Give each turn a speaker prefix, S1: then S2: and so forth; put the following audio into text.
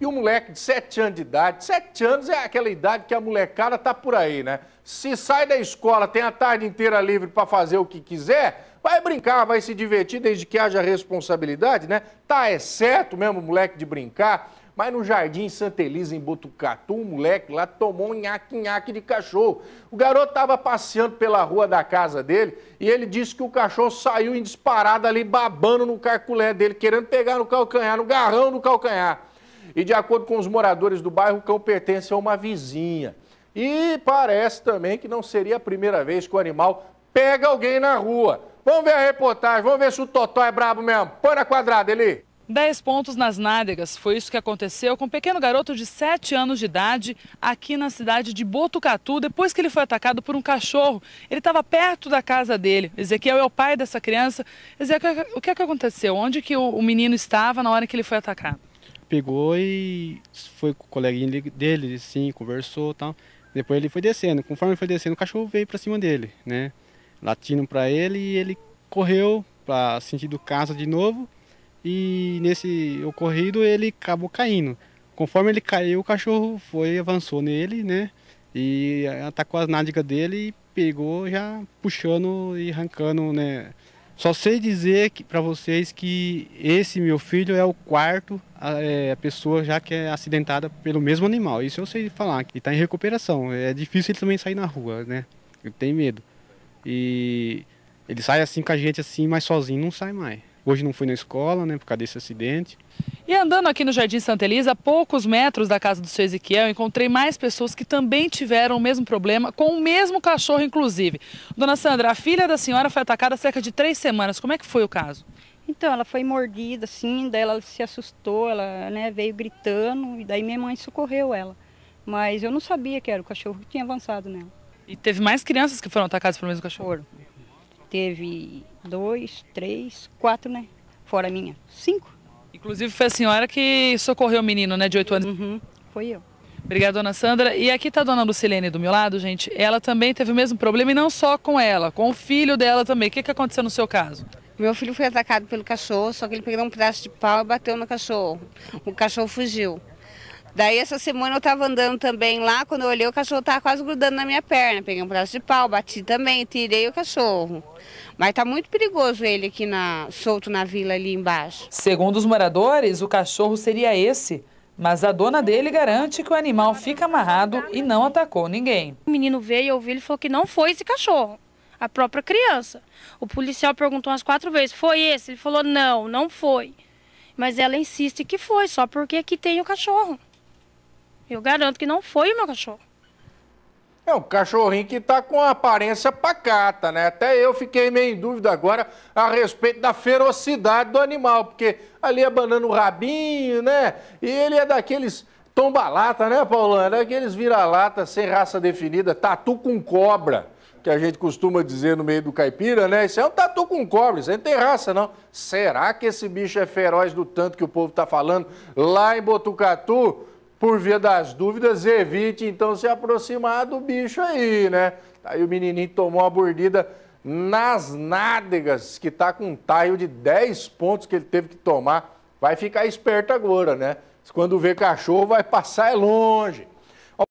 S1: E o moleque de 7 anos de idade, 7 anos é aquela idade que a molecada tá por aí, né? Se sai da escola, tem a tarde inteira livre para fazer o que quiser, vai brincar, vai se divertir desde que haja responsabilidade, né? Tá, é certo mesmo o moleque de brincar, mas no Jardim Santa Elisa, em Botucatu, um moleque lá tomou um nhaque-nhaque de cachorro. O garoto estava passeando pela rua da casa dele e ele disse que o cachorro saiu em disparada ali, babando no carculé dele, querendo pegar no calcanhar, no garrão do calcanhar. E de acordo com os moradores do bairro, o cão pertence a uma vizinha. E parece também que não seria a primeira vez que o animal pega alguém na rua. Vamos ver a reportagem, vamos ver se o Totó é brabo mesmo. Põe na quadrada, Eli. 10 pontos nas nádegas. Foi
S2: isso que aconteceu com um pequeno garoto de 7 anos de idade aqui na cidade de Botucatu, depois que ele foi atacado por um cachorro. Ele estava perto da casa dele. Ezequiel é o pai dessa criança. Ezequiel, o que é que aconteceu? Onde que o menino estava na hora que ele foi atacado?
S3: pegou e foi com o coleguinha dele, sim conversou e tal. Depois ele foi descendo. Conforme foi descendo, o cachorro veio para cima dele, né? Latindo para ele e ele correu para sentido casa de novo. E nesse ocorrido ele acabou caindo. Conforme ele caiu, o cachorro foi, avançou nele, né? E atacou as nádegas dele e pegou já puxando e arrancando, né? Só sei dizer para vocês que esse meu filho é o quarto a, é, a, pessoa já que é acidentada pelo mesmo animal. Isso eu sei falar, que está em recuperação. É difícil ele também sair na rua, né? Ele tem medo. E ele sai assim com a gente assim, mas sozinho não sai mais. Hoje não foi na escola, né, por causa desse acidente.
S2: E andando aqui no Jardim Santa Elisa, a poucos metros da casa do seu Ezequiel, encontrei mais pessoas que também tiveram o mesmo problema, com o mesmo cachorro, inclusive. Dona Sandra, a filha da senhora foi atacada há cerca de três semanas. Como é que foi o caso?
S3: Então, ela foi mordida, assim, daí ela se assustou, ela né, veio gritando, e daí minha mãe socorreu ela. Mas eu não sabia que era o cachorro que tinha avançado nela.
S2: E teve mais crianças que foram atacadas pelo mesmo cachorro? Foram. Teve dois,
S3: três, quatro, né? Fora a minha. Cinco.
S2: Inclusive foi a senhora que socorreu o menino, né, de 8 anos. Uhum, foi eu. Obrigada, dona Sandra. E aqui está a dona Lucilene do meu lado, gente. Ela também teve o mesmo problema, e não só com ela, com o filho dela também. O que, que aconteceu no seu caso?
S3: Meu filho foi atacado pelo cachorro, só que ele pegou um pedaço de pau e bateu no cachorro. O cachorro fugiu. Daí essa semana eu estava andando também lá, quando eu olhei o cachorro estava quase grudando na minha perna. Peguei um pedaço de pau, bati também, tirei o cachorro. Mas tá muito perigoso ele aqui na solto na vila ali embaixo.
S2: Segundo os moradores, o cachorro seria esse, mas a dona dele garante que o animal fica amarrado e não atacou ninguém. O menino veio, eu vi, ele falou que não foi esse cachorro, a própria criança. O policial perguntou umas quatro vezes, foi esse? Ele falou, não, não foi. Mas ela insiste que foi, só porque aqui tem o cachorro. Eu garanto que não foi o meu cachorro.
S3: É
S1: um cachorrinho que está com aparência pacata, né? Até eu fiquei meio em dúvida agora a respeito da ferocidade do animal, porque ali abanando é o rabinho, né? E ele é daqueles tomba-lata, né, Paulana? É daqueles vira-lata sem raça definida, tatu com cobra, que a gente costuma dizer no meio do caipira, né? Isso é um tatu com cobra, isso aí não tem raça, não. Será que esse bicho é feroz do tanto que o povo está falando lá em Botucatu? por via das dúvidas, evite então se aproximar do bicho aí, né? Aí o menininho tomou uma mordida nas nádegas, que tá com um taio de 10 pontos que ele teve que tomar. Vai ficar esperto agora, né? Quando vê cachorro, vai passar é longe.